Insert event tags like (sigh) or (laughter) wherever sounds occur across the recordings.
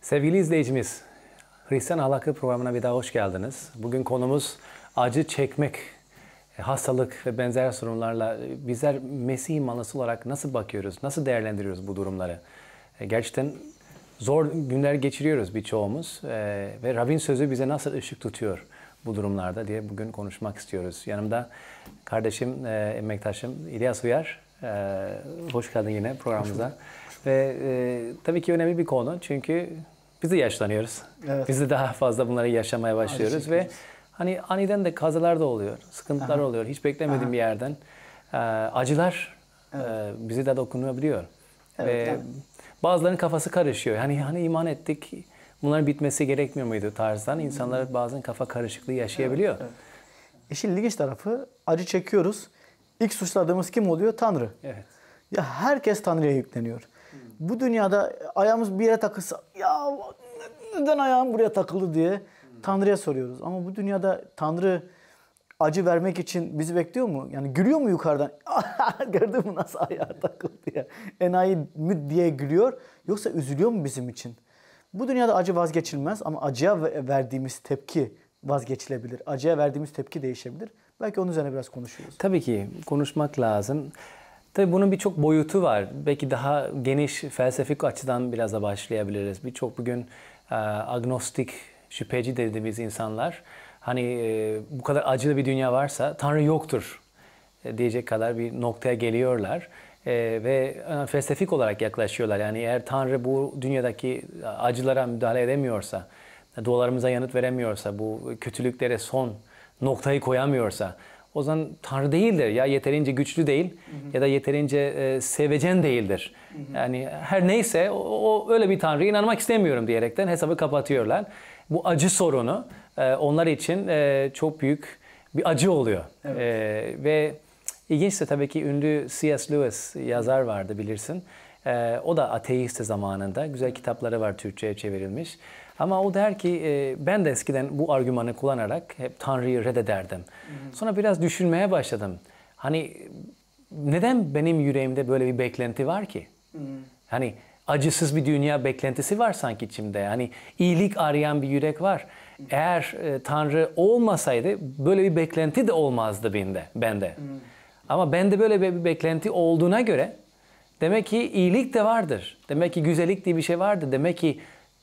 Sevgili izleyicimiz, Hristiyan Ahlakı programına bir daha hoş geldiniz. Bugün konumuz acı çekmek, e, hastalık ve benzer sorunlarla e, bizler Mesih imanlısı olarak nasıl bakıyoruz, nasıl değerlendiriyoruz bu durumları? E, gerçekten zor günler geçiriyoruz birçoğumuz ve Rabbin sözü bize nasıl ışık tutuyor bu durumlarda diye bugün konuşmak istiyoruz. Yanımda kardeşim, emektaşım İlyas Uyar. Hoş geldin yine programımıza. Ve e, tabii ki önemli bir konu çünkü biz de yaşlanıyoruz. Evet. Biz de daha fazla bunları yaşamaya başlıyoruz ve hani aniden de kazalar da oluyor, sıkıntılar Aha. oluyor. Hiç beklemediğim bir yerden e, acılar evet. e, bizi de dokunabiliyor. Evet, ve yani. bazılarının kafası karışıyor. hani hani iman ettik, bunların bitmesi gerekmiyor muydu tarzdan hmm. insanlar bazen kafa karışıklığı yaşayabiliyor. Evet, evet. ilginç tarafı acı çekiyoruz. İlk suçladığımız kim oluyor? Tanrı. Evet. Ya herkes Tanrı'ya yükleniyor. Hmm. Bu dünyada ayağımız bir yere takılsa, ya neden ayağım buraya takıldı diye Tanrı'ya soruyoruz. Ama bu dünyada Tanrı acı vermek için bizi bekliyor mu? Yani gülüyor mu yukarıdan? (laughs) Gördün mü nasıl ayağa takıldı ya? Enayi mi diye gülüyor yoksa üzülüyor mu bizim için? Bu dünyada acı vazgeçilmez ama acıya verdiğimiz tepki vazgeçilebilir. Acıya verdiğimiz tepki değişebilir. Belki onun üzerine biraz konuşuyoruz. Tabii ki konuşmak lazım. Tabii bunun birçok boyutu var. Belki daha geniş felsefik açıdan biraz da başlayabiliriz. Birçok bugün e, agnostik, şüpheci dediğimiz insanlar hani e, bu kadar acılı bir dünya varsa Tanrı yoktur e, diyecek kadar bir noktaya geliyorlar. E, ve e, felsefik olarak yaklaşıyorlar. Yani eğer Tanrı bu dünyadaki acılara müdahale edemiyorsa, dualarımıza yanıt veremiyorsa, bu kötülüklere son noktayı koyamıyorsa o zaman Tanrı değildir ya yeterince güçlü değil hı hı. ya da yeterince e, sevecen değildir. Hı hı. Yani her neyse o, o öyle bir Tanrı inanmak istemiyorum diyerekten hesabı kapatıyorlar. Bu acı sorunu e, onlar için e, çok büyük bir acı oluyor. Evet. E, ve ilginçse tabii ki ünlü C.S. Lewis yazar vardı bilirsin. E, o da ateistti zamanında. Güzel kitapları var Türkçe'ye çevrilmiş. Ama o der ki e, ben de eskiden bu argümanı kullanarak hep Tanrı'yı reddederdim. Hı-hı. Sonra biraz düşünmeye başladım. Hani neden benim yüreğimde böyle bir beklenti var ki? Hı-hı. Hani acısız bir dünya beklentisi var sanki içimde. Hani iyilik arayan bir yürek var. Eğer e, Tanrı olmasaydı böyle bir beklenti de olmazdı bende. bende. Hı. Ama bende böyle bir beklenti olduğuna göre demek ki iyilik de vardır. Demek ki güzellik diye bir şey vardır. Demek ki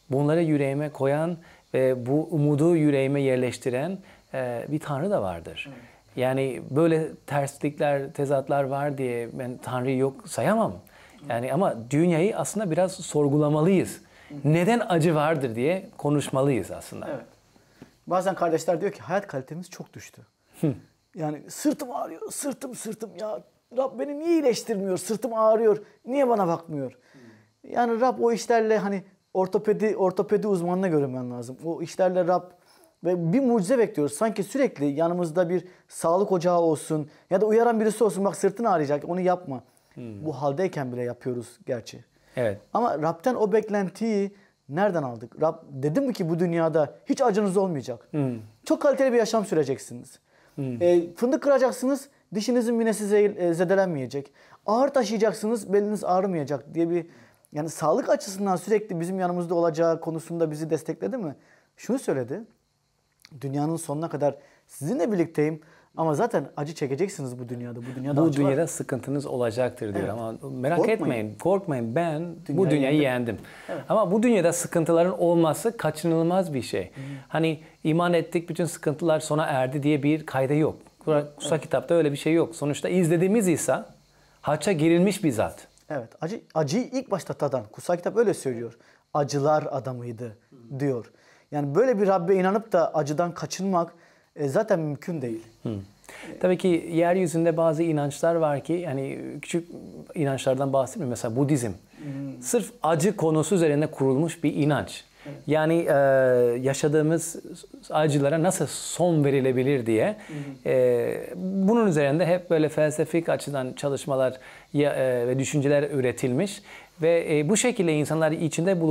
bunları yüreğime koyan ve bu umudu yüreğime yerleştiren e, bir Tanrı da vardır. Yani böyle terslikler, tezatlar var diye ben Tanrı'yı yok sayamam. Yani ama dünyayı aslında biraz sorgulamalıyız. Neden acı vardır diye konuşmalıyız aslında. Evet. Bazen kardeşler diyor ki hayat kalitemiz çok düştü. yani sırtım ağrıyor, sırtım sırtım ya Rab beni niye iyileştirmiyor, sırtım ağrıyor, niye bana bakmıyor? Yani Rab o işlerle hani ortopedi ortopedi uzmanına görünmen lazım. O işlerle Rab ve bir mucize bekliyoruz. Sanki sürekli yanımızda bir sağlık ocağı olsun ya da uyaran birisi olsun bak sırtın ağrıyacak onu yapma. Hmm. Bu haldeyken bile yapıyoruz gerçi. Evet. Ama Rab'den o beklentiyi nereden aldık? Rab dedim mi ki bu dünyada hiç acınız olmayacak. Hmm. Çok kaliteli bir yaşam süreceksiniz. Hmm. E, fındık kıracaksınız dişinizin minesi e, zedelenmeyecek. Ağır taşıyacaksınız beliniz ağrımayacak diye bir yani sağlık açısından sürekli bizim yanımızda olacağı konusunda bizi destekledi mi? Şunu söyledi. Dünyanın sonuna kadar sizinle birlikteyim ama zaten acı çekeceksiniz bu dünyada. Bu dünyada Bu dünyada var. sıkıntınız olacaktır diyor evet. ama merak korkmayın. etmeyin, korkmayın. Ben dünyayı bu dünyayı yendim. yendim. Evet. Ama bu dünyada sıkıntıların olması kaçınılmaz bir şey. Hmm. Hani iman ettik bütün sıkıntılar sona erdi diye bir kayda yok. Kutsal evet. kitapta öyle bir şey yok. Sonuçta izlediğimiz İsa haça girilmiş bir zat. Evet. Acı, acıyı ilk başta tadan. Kutsal kitap öyle söylüyor. Acılar adamıydı diyor. Yani böyle bir Rabbe inanıp da acıdan kaçınmak e, zaten mümkün değil. Hı. Tabii ki yeryüzünde bazı inançlar var ki yani küçük inançlardan bahsetmiyorum. Mesela Budizm. Hmm. Sırf acı konusu üzerine kurulmuş bir inanç. Yani e, yaşadığımız acılara nasıl son verilebilir diye. E, bunun üzerinde hep böyle felsefik açıdan çalışmalar e, ve düşünceler üretilmiş. Ve e, bu şekilde insanlar içinde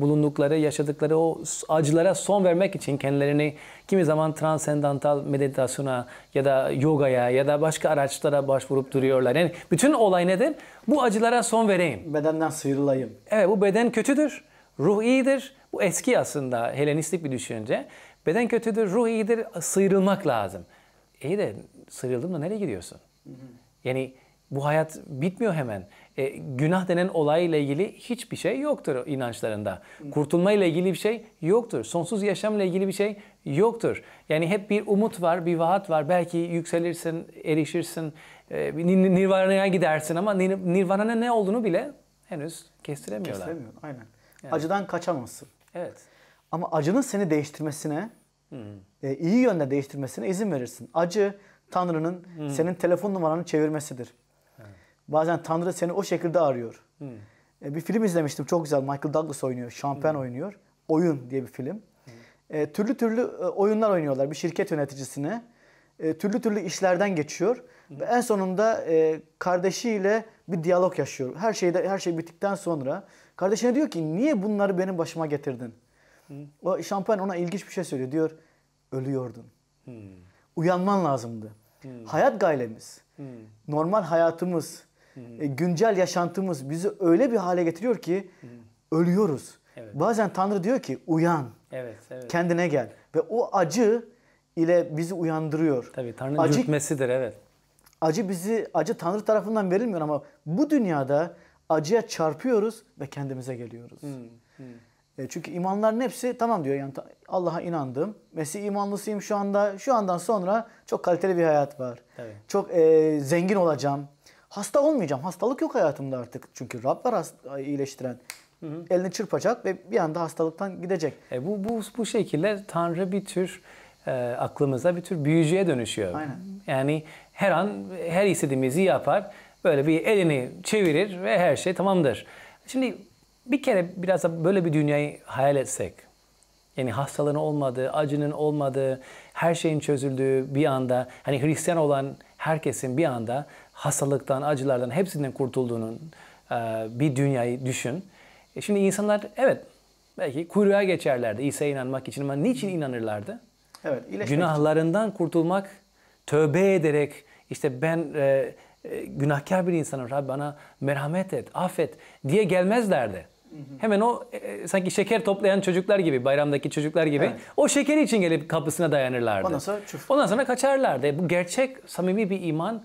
bulundukları, yaşadıkları o acılara son vermek için kendilerini kimi zaman transendantal meditasyona ya da yogaya ya da başka araçlara başvurup duruyorlar. Yani bütün olay nedir? Bu acılara son vereyim. Bedenden sıyrılayım. Evet bu beden kötüdür. Ruh iyidir. Bu eski aslında Helenistik bir düşünce. Beden kötüdür, ruh iyidir. Sıyrılmak lazım. İyi de sıyrıldım da nereye gidiyorsun? Yani bu hayat bitmiyor hemen. E, günah denen olayla ilgili hiçbir şey yoktur inançlarında. Kurtulma ile ilgili bir şey yoktur. Sonsuz yaşamla ilgili bir şey yoktur. Yani hep bir umut var, bir vaat var. Belki yükselirsin, erişirsin, e, nirvana'ya gidersin ama nirvana'nın ne olduğunu bile henüz kestiremiyorlar. Kestiremiyor, aynen. Evet. Acıdan kaçamazsın. Evet. Ama acının seni değiştirmesine, hmm. E, iyi yönde değiştirmesine izin verirsin. Acı Tanrı'nın hmm. senin telefon numaranı çevirmesidir. Bazen Tanrı seni o şekilde arıyor. Hmm. E, bir film izlemiştim çok güzel. Michael Douglas oynuyor, Champagne hmm. oynuyor. Oyun diye bir film. Hmm. E, türlü türlü e, oyunlar oynuyorlar bir şirket yöneticisine. E, türlü türlü işlerden geçiyor ve hmm. en sonunda e, kardeşiyle bir diyalog yaşıyor. Her şeyde her şey bittikten sonra Kardeşine diyor ki niye bunları benim başıma getirdin? Hı. O şampiyon ona ilginç bir şey söylüyor. Diyor ölüyordun. Hı. Uyanman lazımdı. Hı. Hayat gailemiz, Hı. normal hayatımız, Hı. E, güncel yaşantımız bizi öyle bir hale getiriyor ki Hı. ölüyoruz. Evet. Bazen Tanrı diyor ki uyan. Evet, evet. Kendine gel. Ve o acı ile bizi uyandırıyor. Tabii Tanrı'nın acı, yürütmesidir evet. Acı bizi acı Tanrı tarafından verilmiyor ama bu dünyada acıya çarpıyoruz ve kendimize geliyoruz. Hmm, hmm. E, çünkü imanların hepsi tamam diyor yani Allah'a inandım. Mesih imanlısıyım şu anda. Şu andan sonra çok kaliteli bir hayat var. Tabii. Çok e, zengin olacağım. Hasta olmayacağım. Hastalık yok hayatımda artık. Çünkü Rab var iyileştiren. Hı hı. Elini çırpacak ve bir anda hastalıktan gidecek. E bu bu bu şekilde Tanrı bir tür e, aklımıza bir tür büyücüye dönüşüyor. Aynen. Yani her an her istediğimizi yapar Böyle bir elini çevirir ve her şey tamamdır. Şimdi bir kere biraz da böyle bir dünyayı hayal etsek. Yani hastalığın olmadığı, acının olmadığı, her şeyin çözüldüğü bir anda, hani Hristiyan olan herkesin bir anda hastalıktan, acılardan hepsinden kurtulduğunun e, bir dünyayı düşün. E, şimdi insanlar evet belki kuyruğa geçerlerdi İsa'ya inanmak için ama niçin inanırlardı? Evet, Günahlarından için. kurtulmak, tövbe ederek işte ben e, e, günahkar bir insanım Rab bana merhamet et, affet diye gelmezlerdi. Hemen o e, sanki şeker toplayan çocuklar gibi, bayramdaki çocuklar gibi evet. o şekeri için gelip kapısına dayanırlardı. Ondan sonra, çuf. Ondan sonra kaçarlardı. Bu gerçek, samimi bir iman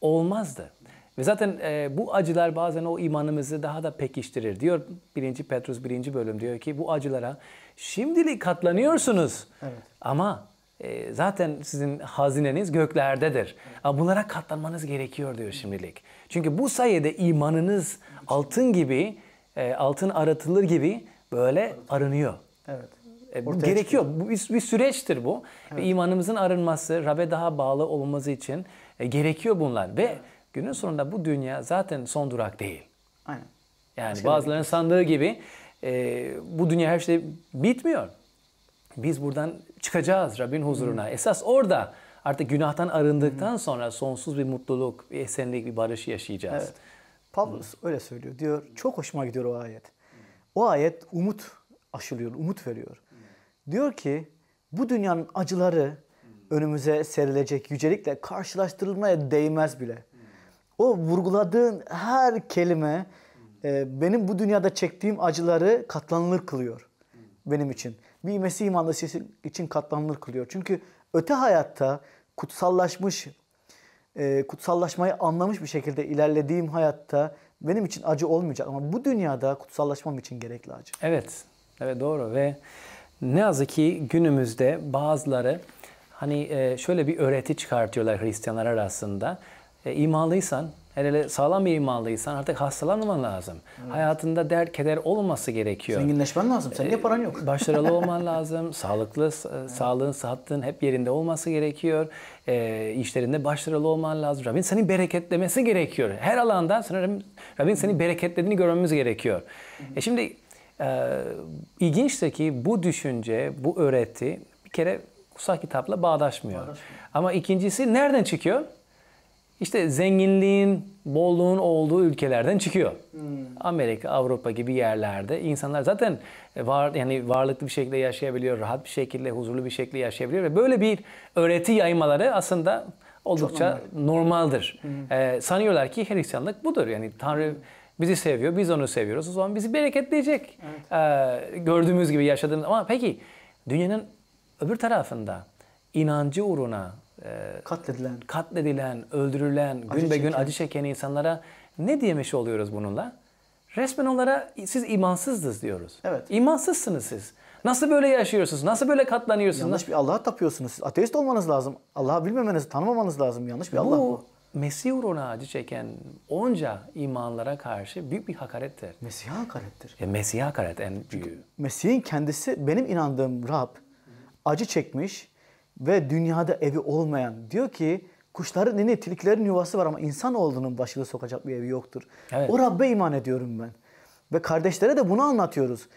olmazdı. Ve zaten e, bu acılar bazen o imanımızı daha da pekiştirir. Diyor 1. Petrus 1. bölüm diyor ki bu acılara şimdilik katlanıyorsunuz evet. ama e, zaten sizin hazineniz göklerdedir. Ama bunlara katlanmanız gerekiyor diyor şimdilik. Çünkü bu sayede imanınız altın gibi, e, altın aratılır gibi böyle arınıyor. Evet. E, bu gerekiyor. Bu bir, bir süreçtir bu. Evet. Ve imanımızın arınması, rabe daha bağlı olmamız için e, gerekiyor bunlar. Ve evet. günün sonunda bu dünya zaten son durak değil. Aynen. Yani Başka bazılarının şey sandığı gibi e, bu dünya her şey bitmiyor biz buradan çıkacağız Rabbin huzuruna. Hı. Esas orada artık günahtan arındıktan Hı. sonra sonsuz bir mutluluk, bir esenlik, bir barış yaşayacağız. Evet. Pavlus Hı. öyle söylüyor. Diyor çok hoşuma gidiyor o ayet. O ayet umut aşılıyor, umut veriyor. Diyor ki bu dünyanın acıları önümüze serilecek yücelikle karşılaştırılmaya değmez bile. O vurguladığın her kelime e, benim bu dünyada çektiğim acıları katlanılır kılıyor benim için bir Mesih imanlısı için katlanılır kılıyor. Çünkü öte hayatta kutsallaşmış, e, kutsallaşmayı anlamış bir şekilde ilerlediğim hayatta benim için acı olmayacak ama bu dünyada kutsallaşmam için gerekli acı. Evet, evet doğru ve ne yazık ki günümüzde bazıları hani e, şöyle bir öğreti çıkartıyorlar Hristiyanlar arasında e, imalıysan, hele hele sağlam bir imalıysan artık hastalanman lazım. Evet. Hayatında der keder olması gerekiyor. Zenginleşmen lazım. Senin e, niye paran yok? (laughs) Başarılı olman (laughs) lazım. Sağlıklı, e, evet. sağlığın, sıhhatin hep yerinde olması gerekiyor. E, işlerinde başarılı olman lazım. Rabbin seni bereketlemesi gerekiyor. Her alanda Rabbin, Rabbin seni bereketlediğini görmemiz gerekiyor. E şimdi e, ilginçtir ki bu düşünce, bu öğreti bir kere kutsal kitapla bağdaşmıyor. bağdaşmıyor. Ama ikincisi nereden çıkıyor? İşte zenginliğin, bolluğun olduğu ülkelerden çıkıyor. Hmm. Amerika, Avrupa gibi yerlerde insanlar zaten var yani varlıklı bir şekilde yaşayabiliyor, rahat bir şekilde, huzurlu bir şekilde yaşayabiliyor ve böyle bir öğreti yaymaları aslında oldukça normal. normaldir. Hmm. Ee, sanıyorlar ki Hristiyanlık budur. Yani Tanrı hmm. bizi seviyor, biz onu seviyoruz. O zaman bizi bereketleyecek. Evet. Ee, gördüğümüz gibi yaşadığımız ama peki dünyanın öbür tarafında inancı uğruna katledilen, katledilen, öldürülen, acı gün be gün acı çeken insanlara ne diyemiş oluyoruz bununla? Resmen onlara siz imansızdınız diyoruz. Evet. İmansızsınız siz. Nasıl böyle yaşıyorsunuz? Nasıl böyle katlanıyorsunuz? Yanlış bir Allah'a tapıyorsunuz. Siz ateist olmanız lazım. Allah'ı bilmemeniz, tanımamanız lazım. Yanlış bir Allah bu. Mesih uğruna acı çeken onca imanlara karşı büyük bir hakarettir. Mesih'e hakarettir. Ya e, Mesih'e hakaret en büyük Mesih'in kendisi benim inandığım Rab acı çekmiş, ve dünyada evi olmayan diyor ki kuşların ne ne tilkilerin yuvası var ama insan olduğunun başını sokacak bir evi yoktur. Evet. O Rabbe iman ediyorum ben. Ve kardeşlere de bunu anlatıyoruz.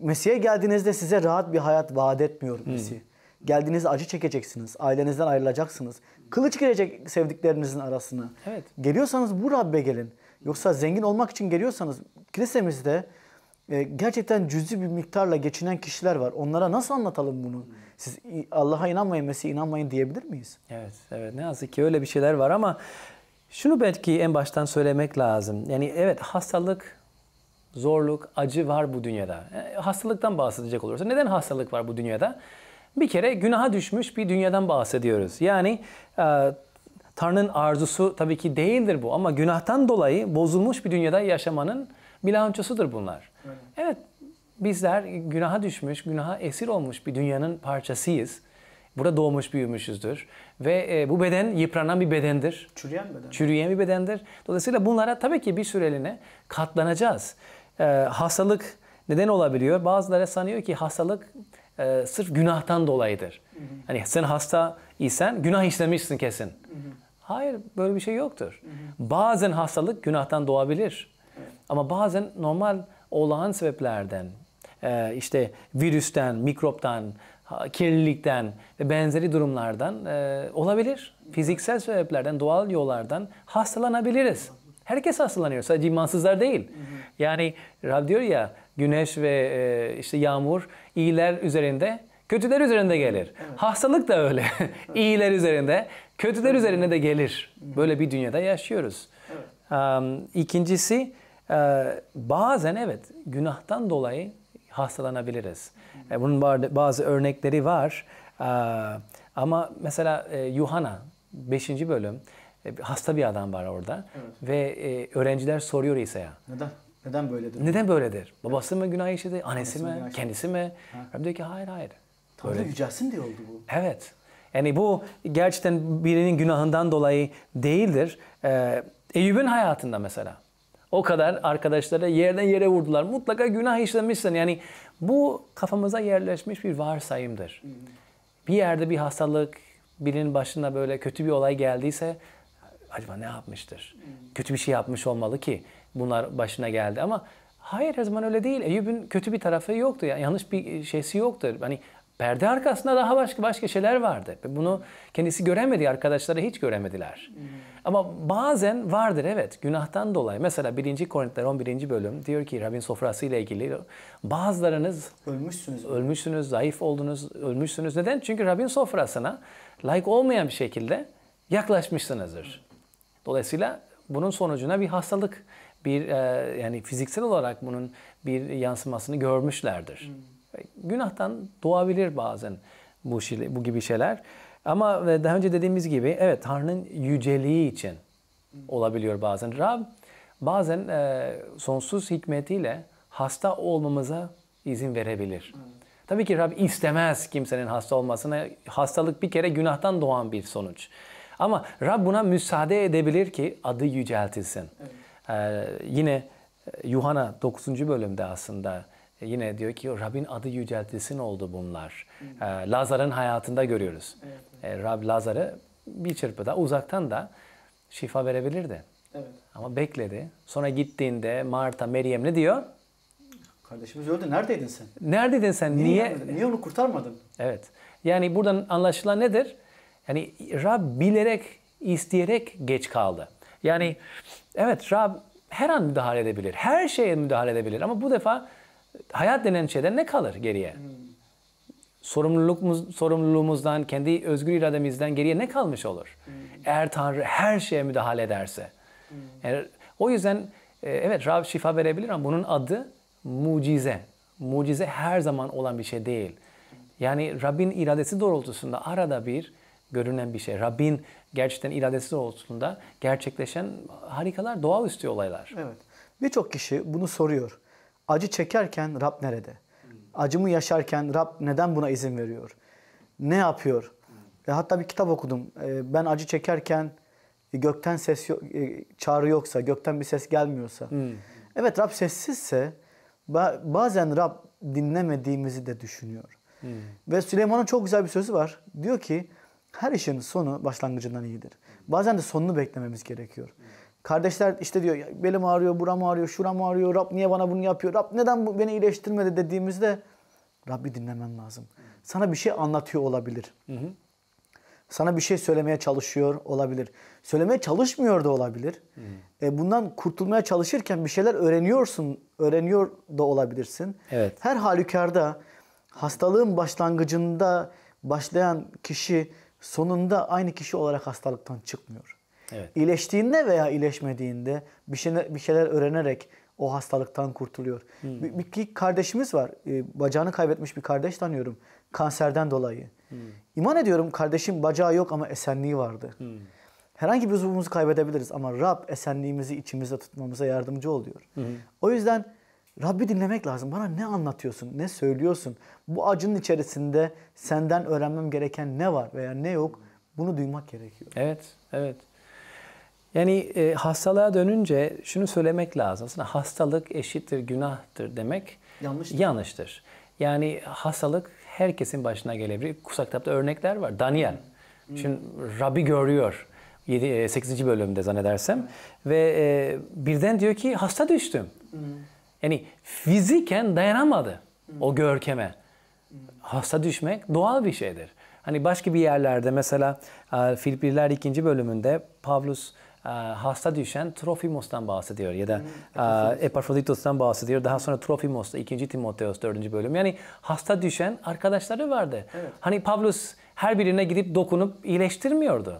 Mesih'e geldiğinizde size rahat bir hayat vaat etmiyor hmm. Mesih. Geldiğinizde acı çekeceksiniz. Ailenizden ayrılacaksınız. Kılıç girecek sevdiklerinizin arasına. Evet. Geliyorsanız bu Rabbe gelin. Yoksa zengin olmak için geliyorsanız kilisemizde e, gerçekten cüzi bir miktarla geçinen kişiler var. Onlara nasıl anlatalım bunu? Siz Allah'a inanmayın, Mesih'e inanmayın diyebilir miyiz? Evet, evet. Ne yazık ki öyle bir şeyler var ama şunu belki en baştan söylemek lazım. Yani evet hastalık, zorluk, acı var bu dünyada. Yani e, hastalıktan bahsedecek olursa neden hastalık var bu dünyada? Bir kere günaha düşmüş bir dünyadan bahsediyoruz. Yani e, Tanrı'nın arzusu tabii ki değildir bu ama günahtan dolayı bozulmuş bir dünyada yaşamanın bilançosudur bunlar bizler günaha düşmüş, günaha esir olmuş bir dünyanın parçasıyız. Burada doğmuş büyümüşüzdür. Ve e, bu beden yıpranan bir bedendir. Çürüyen beden. Çürüyen bir bedendir. Dolayısıyla bunlara tabii ki bir süreliğine katlanacağız. E, hastalık neden olabiliyor? Bazıları sanıyor ki hastalık e, sırf günahtan dolayıdır. Hı Hani sen hasta isen günah işlemişsin kesin. Hı hı. Hayır böyle bir şey yoktur. Hı hı. Bazen hastalık günahtan doğabilir. Evet. Ama bazen normal olağan sebeplerden, ee, işte virüsten, mikroptan, kirlilikten ve benzeri durumlardan e, olabilir. Fiziksel sebeplerden, doğal yollardan hastalanabiliriz. Herkes hastalanıyor. Sadece imansızlar değil. Yani Rab diyor ya güneş ve e, işte yağmur iyiler üzerinde kötüler üzerinde gelir. Hastalık da öyle. (laughs) iyiler üzerinde, kötüler evet. üzerine de gelir. Böyle bir dünyada yaşıyoruz. Evet. Um, ikincisi e, bazen evet günahtan dolayı hastalanabiliriz. E, bunun bazı örnekleri var. E, ama mesela e, Yuhana 5. bölüm hasta bir adam var orada evet. ve öğrenciler soruyor İsa'ya. Neden? Neden böyledir? Neden böyledir? Babası mı günah işledi? Annesi, annesi mi? mi kendisi mi? Ha. Rabbim diyor ki hayır hayır. Tanrı Böyle. yücelsin diye oldu bu. Evet. Yani bu gerçekten birinin günahından dolayı değildir. Ee, Eyüp'ün hayatında mesela. O kadar arkadaşlara yerden yere vurdular. Mutlaka günah işlemişsin. Yani bu kafamıza yerleşmiş bir varsayımdır. Bir yerde bir hastalık, birinin başına böyle kötü bir olay geldiyse acaba ne yapmıştır? Kötü bir şey yapmış olmalı ki bunlar başına geldi ama hayır her zaman öyle değil. Eyüp'ün kötü bir tarafı yoktu. Yani yanlış bir şeysi yoktur. Hani perde arkasında daha başka başka şeyler vardı. Bunu kendisi göremedi, arkadaşları hiç göremediler. Hmm. Ama bazen vardır evet günahtan dolayı. Mesela 1. Korintiler 11. bölüm diyor ki Rabbin sofrası ile ilgili bazılarınız ölmüşsünüz. Ölmüşsünüz, zayıf oldunuz, ölmüşsünüz. Neden? Çünkü Rabbin sofrasına layık olmayan bir şekilde yaklaşmışsınızdır. Dolayısıyla bunun sonucuna bir hastalık, bir e, yani fiziksel olarak bunun bir yansımasını görmüşlerdir. Hmm. Günahtan doğabilir bazen bu, bu gibi şeyler. Ama e, daha önce dediğimiz gibi evet Tanrı'nın yüceliği için olabiliyor bazen. Rab bazen e, sonsuz hikmetiyle hasta olmamıza izin verebilir. Tabii ki Rab istemez kimsenin hasta olmasına. Hastalık bir kere günahtan doğan bir sonuç. Ama Rab buna müsaade edebilir ki adı yüceltilsin. Evet. Ee, yine e, Yuhana 9. bölümde aslında e, yine diyor ki Rab'in adı yüceltilsin oldu bunlar. E, Lazar'ın hayatında görüyoruz. Evet, e, evet. E, Rab Lazar'ı bir çırpıda uzaktan da şifa verebilirdi. Evet. Ama bekledi. Sonra gittiğinde Marta, Meryem ne diyor? Kardeşimiz öldü. Neredeydin sen? Neredeydin sen? Niye? Niye, niye onu kurtarmadın? Evet. Yani buradan anlaşılan nedir? Yani Rab bilerek, isteyerek geç kaldı. Yani evet Rab her an müdahale edebilir. Her şeye müdahale edebilir. Ama bu defa hayat denen şeyden ne kalır geriye? Hmm. Sorumluluğumuz, sorumluluğumuzdan, kendi özgür irademizden geriye ne kalmış olur? Eğer Tanrı her şeye müdahale ederse. Yani, o yüzden e, evet Rab şifa verebilir ama bunun adı mucize. Mucize her zaman olan bir şey değil. Yani Rabbin iradesi doğrultusunda arada bir görünen bir şey. Rabbin gerçekten iradesi doğrultusunda gerçekleşen harikalar, doğaüstü olaylar. Evet. Birçok kişi bunu soruyor. Acı çekerken Rab nerede? Acımı yaşarken Rab neden buna izin veriyor? Ne yapıyor? E, hatta bir kitap okudum. E, ben acı çekerken gökten ses yok, e, çağrı yoksa, gökten bir ses gelmiyorsa. Hmm. Evet Rab sessizse bazen Rab dinlemediğimizi de düşünüyor. Hmm. Ve Süleyman'ın çok güzel bir sözü var. Diyor ki her işin sonu başlangıcından iyidir. Bazen de sonunu beklememiz gerekiyor. Hmm. Kardeşler işte diyor belim ağrıyor, buram ağrıyor, şuram ağrıyor. Rab niye bana bunu yapıyor? Rab neden bu, beni iyileştirmedi dediğimizde Rabbi dinlemem lazım. Sana bir şey anlatıyor olabilir. Hı hı. Sana bir şey söylemeye çalışıyor olabilir. Söylemeye çalışmıyor da olabilir. Hı. E bundan kurtulmaya çalışırken bir şeyler öğreniyorsun, öğreniyor da olabilirsin. Evet. Her halükarda hastalığın başlangıcında başlayan kişi sonunda aynı kişi olarak hastalıktan çıkmıyor. Evet. İyileştiğinde veya iyileşmediğinde bir şeyler, bir şeyler öğrenerek o hastalıktan kurtuluyor. Hmm. Bir, bir kardeşimiz var. E, bacağını kaybetmiş bir kardeş tanıyorum. Kanserden dolayı. Hmm. İman ediyorum kardeşim bacağı yok ama esenliği vardı. Hmm. Herhangi bir uzuvumuzu kaybedebiliriz ama Rab esenliğimizi içimizde tutmamıza yardımcı oluyor. Hmm. O yüzden Rabbi dinlemek lazım. Bana ne anlatıyorsun, ne söylüyorsun? Bu acının içerisinde senden öğrenmem gereken ne var veya ne yok? Bunu duymak gerekiyor. Evet, evet. Yani e, hastalığa dönünce şunu söylemek lazım. Aslında hastalık eşittir günahtır demek yanlıştır. yanlıştır. Yani hastalık herkesin başına gelebilir. Kusaktap'ta örnekler var. Daniel. Hmm. Şimdi Rabbi görüyor. 7, 8. E, bölümde zannedersem. Ve e, birden diyor ki hasta düştüm. Hmm. Yani fiziken dayanamadı hmm. o görkeme. Hmm. Hasta düşmek doğal bir şeydir. Hani başka bir yerlerde mesela Filipliler 2. bölümünde Pavlus e, hasta düşen Trofimos'tan bahsediyor ya da hmm, e, Epafroditos'tan bahsediyor. Daha sonra Trofimos, 2. Timoteos 4. bölüm. Yani hasta düşen arkadaşları vardı. Evet. Hani Pavlus her birine gidip dokunup iyileştirmiyordu. Evet.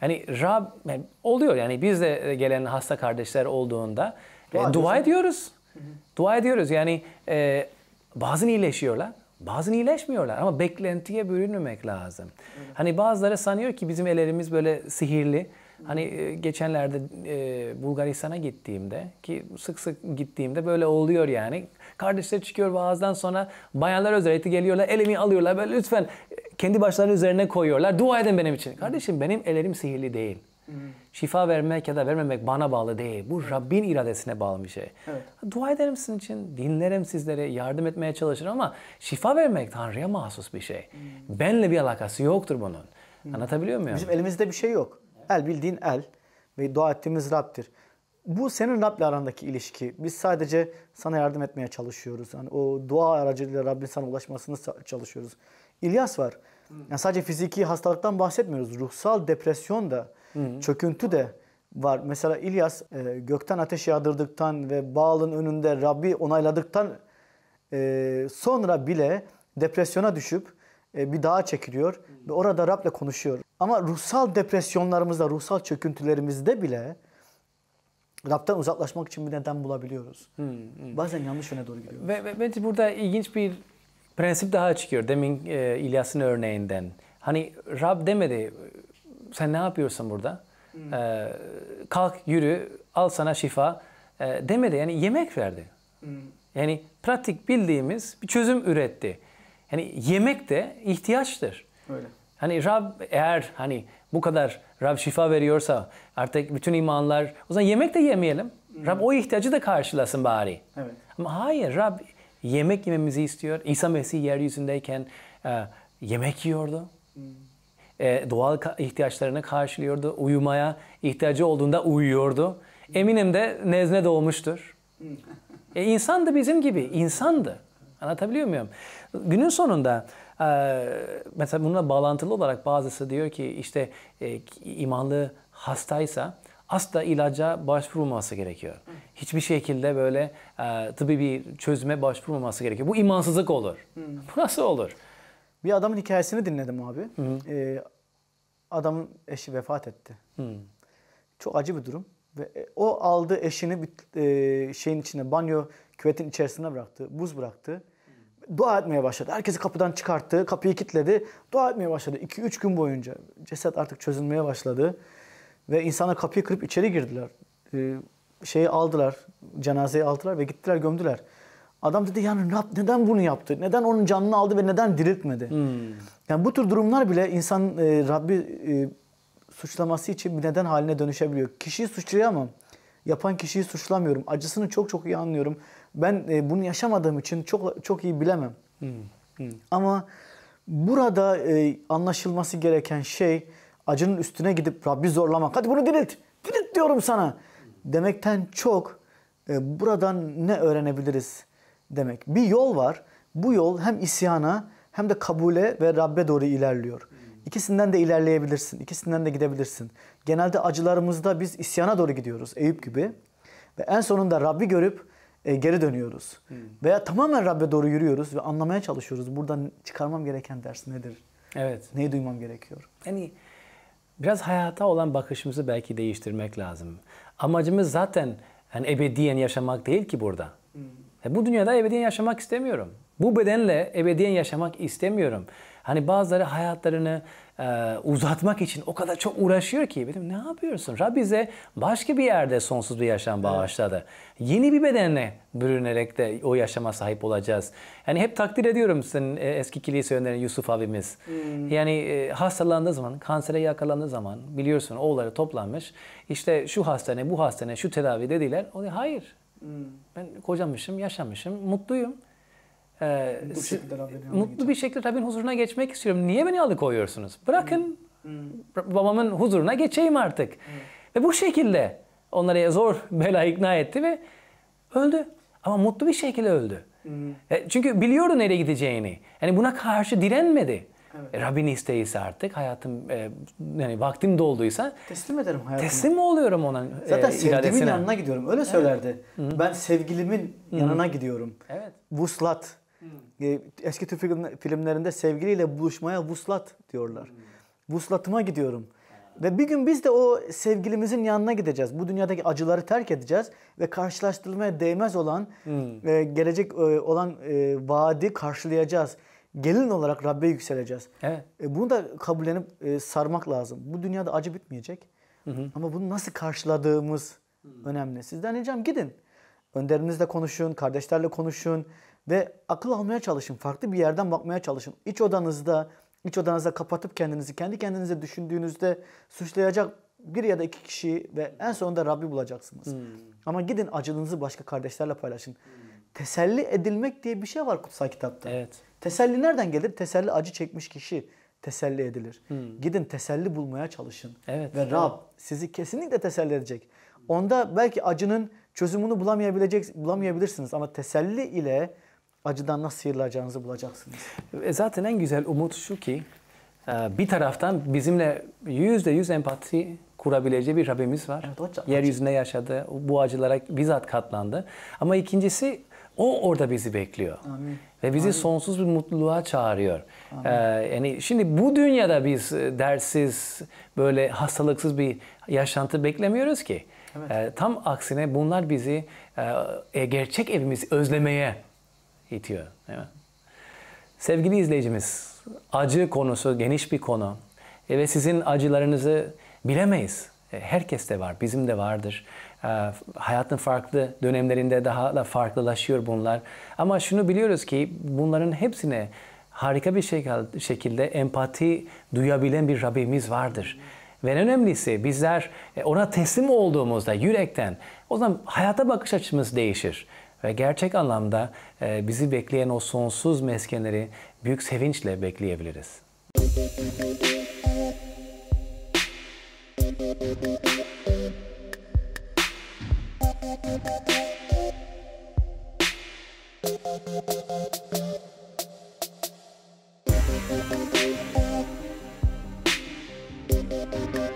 Yani Rab yani oluyor yani biz de e, gelen hasta kardeşler olduğunda dua, e, dua ediyoruz. Hı hı. Dua ediyoruz. Yani e, bazen iyileşiyorlar. Bazen iyileşmiyorlar ama beklentiye bürünmemek lazım. Evet. Hani bazıları sanıyor ki bizim ellerimiz böyle sihirli. Hani e, geçenlerde e, Bulgaristan'a gittiğimde ki sık sık gittiğimde böyle oluyor yani. Kardeşler çıkıyor vaazdan sonra bayanlar özellikle geliyorlar elimi alıyorlar böyle lütfen e, kendi başlarının üzerine koyuyorlar. Dua edin benim için. Kardeşim benim ellerim sihirli değil. Hmm. Şifa vermek ya da vermemek bana bağlı değil. Bu Rabbin iradesine bağlı bir şey. Evet. Dua ederim sizin için, dinlerim sizlere, yardım etmeye çalışırım ama şifa vermek Tanrı'ya mahsus bir şey. Hmm. Benle bir alakası yoktur bunun. Hmm. Anlatabiliyor muyum? Bizim elimizde bir şey yok. El bildiğin el ve dua ettiğimiz Rab'dir. Bu senin Rab'le arandaki ilişki. Biz sadece sana yardım etmeye çalışıyoruz. Yani o dua aracılığıyla Rabbin sana ulaşmasını çalışıyoruz. İlyas var. Hmm. Yani sadece fiziki hastalıktan bahsetmiyoruz. Ruhsal depresyon da, Hı-hı. Hmm. çöküntü de var. Mesela İlyas e, gökten ateş yağdırdıktan ve Baal'ın önünde Rabbi onayladıktan e, sonra bile depresyona düşüp e, bir dağa çekiliyor ve orada Rab'le konuşuyor. Ama ruhsal depresyonlarımızda, ruhsal çöküntülerimizde bile Rab'den uzaklaşmak için bir neden bulabiliyoruz. Hmm, hmm. Bazen yanlış yöne doğru gidiyoruz. Ve, ve bence burada ilginç bir prensip daha çıkıyor. Demin e, İlyas'ın örneğinden. Hani Rab demedi, sen ne yapıyorsun burada? Hmm. E, kalk yürü, al sana şifa e, demedi. Yani yemek verdi. Hmm. Yani pratik bildiğimiz bir çözüm üretti. Yani yemek de ihtiyaçtır. Öyle. Hani Rab eğer hani bu kadar Rab şifa veriyorsa artık bütün imanlar o zaman yemek de yemeyelim. Hmm. Rab o ihtiyacı da karşılasın bari. Evet. Ama hayır Rab yemek yememizi istiyor. İsa Mesih yeryüzündeyken e, yemek yiyordu. Hmm. E, doğal ihtiyaçlarını karşılıyordu. Uyumaya ihtiyacı olduğunda uyuyordu. Eminim de nezne doğmuştur. Hmm. e, insan da bizim gibi insandı. Anlatabiliyor muyum? Günün sonunda mesela bununla bağlantılı olarak bazısı diyor ki işte imanlı hastaysa asla ilaca başvurulması gerekiyor. Hiçbir şekilde böyle e, tıbbi bir çözüme başvurulması gerekiyor. Bu imansızlık olur. Bu nasıl olur? Bir adamın hikayesini dinledim abi. Hı. Ee, adamın eşi vefat etti. Hı. Çok acı bir durum. Ve e, o aldı eşini bir, e, şeyin içine banyo küvetin içerisine bıraktı. Buz bıraktı dua etmeye başladı. Herkesi kapıdan çıkarttı, kapıyı kilitledi. Dua etmeye başladı 2-3 gün boyunca. Ceset artık çözülmeye başladı. Ve insanlar kapıyı kırıp içeri girdiler. Ee, şeyi aldılar, cenazeyi aldılar ve gittiler gömdüler. Adam dedi yani neden bunu yaptı? Neden onun canını aldı ve neden diriltmedi? Hmm. Yani bu tür durumlar bile insan e, Rabbi e, suçlaması için bir neden haline dönüşebiliyor. Kişiyi suçlayamam. Yapan kişiyi suçlamıyorum. Acısını çok çok iyi anlıyorum. Ben e, bunu yaşamadığım için çok çok iyi bilemem. Hmm. Hmm. Ama burada e, anlaşılması gereken şey acının üstüne gidip Rabbi zorlamak. Hadi bunu dirilt. Dirilt diyorum sana. Demekten çok e, buradan ne öğrenebiliriz demek. Bir yol var. Bu yol hem isyana hem de kabule ve Rabbe doğru ilerliyor. İkisinden de ilerleyebilirsin. İkisinden de gidebilirsin. Genelde acılarımızda biz isyana doğru gidiyoruz. Eyüp gibi. Ve en sonunda Rabbi görüp e, geri dönüyoruz. Hmm. Veya tamamen Rabbe doğru yürüyoruz ve anlamaya çalışıyoruz. Buradan çıkarmam gereken ders nedir? Evet. Neyi duymam gerekiyor? Yani biraz hayata olan bakışımızı belki değiştirmek lazım. Amacımız zaten yani ebediyen yaşamak değil ki burada. Hmm. E, bu dünyada ebediyen yaşamak istemiyorum. Bu bedenle ebediyen yaşamak istemiyorum. Hani bazıları hayatlarını e, uzatmak için o kadar çok uğraşıyor ki. Dedim ne yapıyorsun? Rab bize başka bir yerde sonsuz bir yaşam bağışladı. Evet. Yeni bir bedenle bürünerek de o yaşama sahip olacağız. Yani hep takdir ediyorum senin e, eski kilise yönlerin Yusuf abimiz. Hmm. Yani e, hastalandığı zaman, kansere yakalandığı zaman biliyorsun oğulları toplanmış. İşte şu hastane, bu hastane, şu tedavi dediler. O da hayır. Hmm. Ben kocamışım, yaşamışım, mutluyum e, ee, mutlu, si, bir mutlu bir şekilde Rabbin huzuruna geçmek istiyorum. Niye beni alıkoyuyorsunuz? Bırakın hmm. hmm. babamın huzuruna geçeyim artık. Hmm. Ve bu şekilde onları zor (laughs) bela ikna etti ve öldü. Ama mutlu bir şekilde öldü. Hmm. E, çünkü biliyordu nereye gideceğini. Yani buna karşı direnmedi. Evet. E, Rabbin isteğiyse artık hayatım e, yani vaktim dolduysa teslim ederim hayatımı. Teslim mi oluyorum ona e, Zaten e, sevgilimin yanına gidiyorum. Öyle evet. söylerdi. Hı-hı. Ben sevgilimin Hı-hı. yanına gidiyorum. Evet. Vuslat ee, eski Türk filmlerinde sevgiliyle buluşmaya vuslat diyorlar. Vuslatıma gidiyorum. Ve bir gün biz de o sevgilimizin yanına gideceğiz. Bu dünyadaki acıları terk edeceğiz ve karşılaştırılmaya değmez olan hmm. e, gelecek e, olan e, vaadi karşılayacağız. Gelin olarak Rabbe yükseleceğiz. Evet. E, bunu da kabullenip e, sarmak lazım. Bu dünyada acı bitmeyecek. Hı hı. Ama bunu nasıl karşıladığımız hı. önemli. Sizden ricam gidin. Önderinizle konuşun, kardeşlerle konuşun, ve akıl almaya çalışın. Farklı bir yerden bakmaya çalışın. İç odanızda, iç odanızda kapatıp kendinizi kendi kendinize düşündüğünüzde suçlayacak bir ya da iki kişi ve en sonunda Rabbi bulacaksınız. Hmm. Ama gidin acınızı başka kardeşlerle paylaşın. Hmm. Teselli edilmek diye bir şey var kutsal kitapta. Evet. Teselli nereden gelir? Teselli acı çekmiş kişi teselli edilir. Hmm. Gidin teselli bulmaya çalışın. Evet. Ve Rab sizi kesinlikle teselli edecek. Onda belki acının çözümünü bulamayabilecek bulamayabilirsiniz ama teselli ile acıdan nasıl sıyrılacağınızı bulacaksınız. E zaten en güzel umut şu ki e, bir taraftan bizimle yüzde yüz empati kurabileceği bir Rabbimiz var. Evet, hocam. Yeryüzüne yaşadı, bu acılara bizzat katlandı. Ama ikincisi o orada bizi bekliyor. Amin. Ve bizi Amin. sonsuz bir mutluluğa çağırıyor. Ee, yani şimdi bu dünyada biz e, dersiz, böyle hastalıksız bir yaşantı beklemiyoruz ki. Evet. Ee, tam aksine bunlar bizi e, e gerçek evimizi özlemeye, itiyor. Değil mi? Sevgili izleyicimiz, acı konusu geniş bir konu. E, ve sizin acılarınızı bilemeyiz. E, herkes de var, bizim de vardır. E, hayatın farklı dönemlerinde daha da farklılaşıyor bunlar. Ama şunu biliyoruz ki bunların hepsine harika bir şekilde empati duyabilen bir Rabbimiz vardır. Ve en önemlisi bizler e, ona teslim olduğumuzda yürekten o zaman hayata bakış açımız değişir ve gerçek anlamda e, bizi bekleyen o sonsuz meskenleri büyük sevinçle bekleyebiliriz. Thank you.